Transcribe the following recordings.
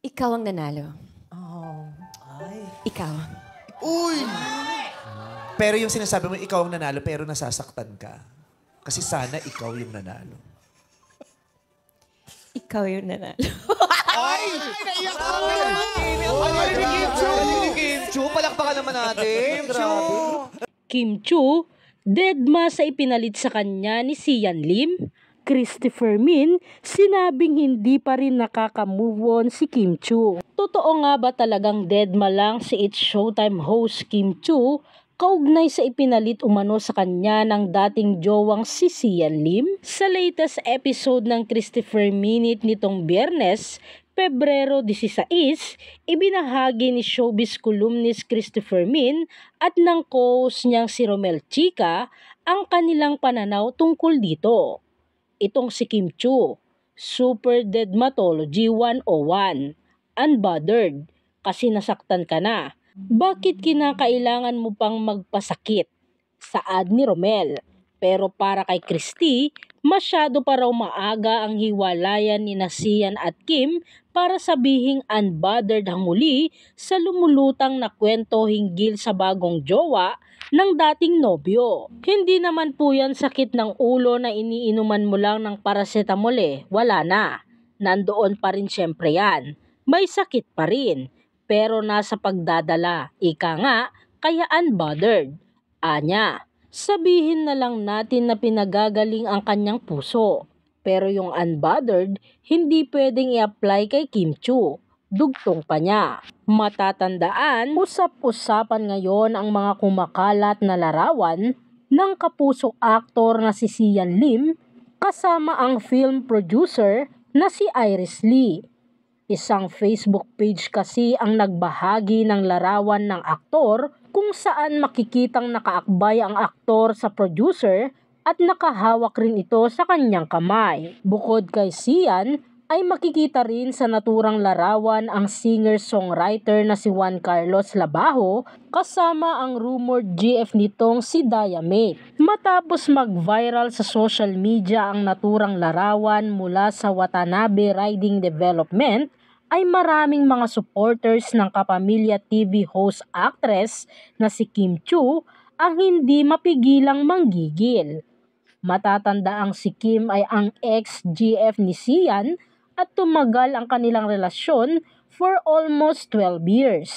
Ikaw ang nanalo. Oh. Ay. Ikaw. Uy! Pero yung sinasabi mo, ikaw ang nanalo, pero nasasaktan ka. Kasi sana ikaw yung nanalo. Ikaw yung nanalo. Ay! Naiyak ko! Ano yun Chu? Ano Chu? Palakpakan naman natin. Kim Chu! Kim Chu, deadma sa ipinalit sa kanya ni Sian Lim Christopher Min, sinabing hindi pa rin nakaka-move on si Kim Chu. Totoo nga ba talagang dead malang si It's Showtime host Kim Chu kaugnay sa ipinalit umano sa kanya ng dating jowang si Sian Lim? Sa latest episode ng Christopher Minute nitong biyernes, Pebrero 16, ibinahagi ni showbiz columnist Christopher Min at ng co-host niyang si Romel Chica ang kanilang pananaw tungkol dito itong si Kim Chu, Super Dermatology 101, unbothered kasi nasaktan ka na. Bakit kinakailangan mo pang magpasakit? Saad ni Romel. Pero para kay Christie, masyado pa raw maaga ang hiwalayan ni Nasian at Kim para sabihing unbothered ang muli sa lumulutang na kwento hinggil sa bagong jowa ng dating nobyo. Hindi naman po yan sakit ng ulo na iniinuman mo lang ng paracetamol eh, wala na. Nandoon pa rin syempre yan. May sakit pa rin, pero nasa pagdadala, ika nga, kaya unbothered. Anya. Sabihin na lang natin na pinagagaling ang kanyang puso. Pero yung unbothered, hindi pwedeng i-apply kay Kim Chu. Dugtong pa niya. Matatandaan, usap-usapan ngayon ang mga kumakalat na larawan ng kapuso aktor na si Sian Lim kasama ang film producer na si Iris Lee. Isang Facebook page kasi ang nagbahagi ng larawan ng aktor kung saan makikitang nakaakbay ang aktor sa producer at nakahawak rin ito sa kanyang kamay. Bukod kay Sian, ay makikita rin sa naturang larawan ang singer-songwriter na si Juan Carlos Labajo kasama ang rumored GF nitong si Diamate. Matapos mag-viral sa social media ang naturang larawan mula sa Watanabe Riding Development, ay maraming mga supporters ng Kapamilya TV host actress na si Kim Chu ang hindi mapigilang manggigil. Matatanda ang si Kim ay ang ex-GF ni Sian at tumagal ang kanilang relasyon for almost 12 years.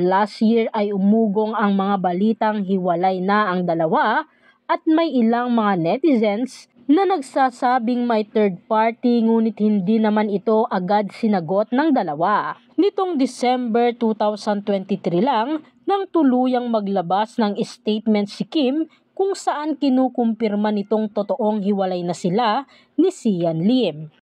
Last year ay umugong ang mga balitang hiwalay na ang dalawa at may ilang mga netizens na nagsasabing may third party ngunit hindi naman ito agad sinagot ng dalawa. Nitong December 2023 lang nang tuluyang maglabas ng statement si Kim kung saan kinukumpirma nitong totoong hiwalay na sila ni Sian Lim.